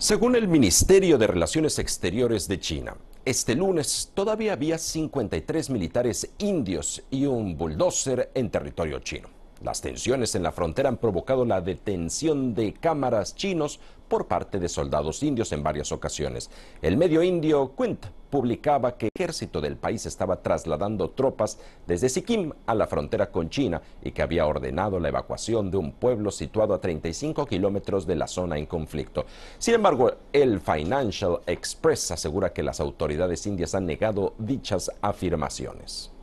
Según el Ministerio de Relaciones Exteriores de China, este lunes todavía había 53 militares indios y un bulldozer en territorio chino. Las tensiones en la frontera han provocado la detención de cámaras chinos por parte de soldados indios en varias ocasiones. El medio indio cuenta publicaba que el ejército del país estaba trasladando tropas desde Sikkim a la frontera con China y que había ordenado la evacuación de un pueblo situado a 35 kilómetros de la zona en conflicto. Sin embargo, el Financial Express asegura que las autoridades indias han negado dichas afirmaciones.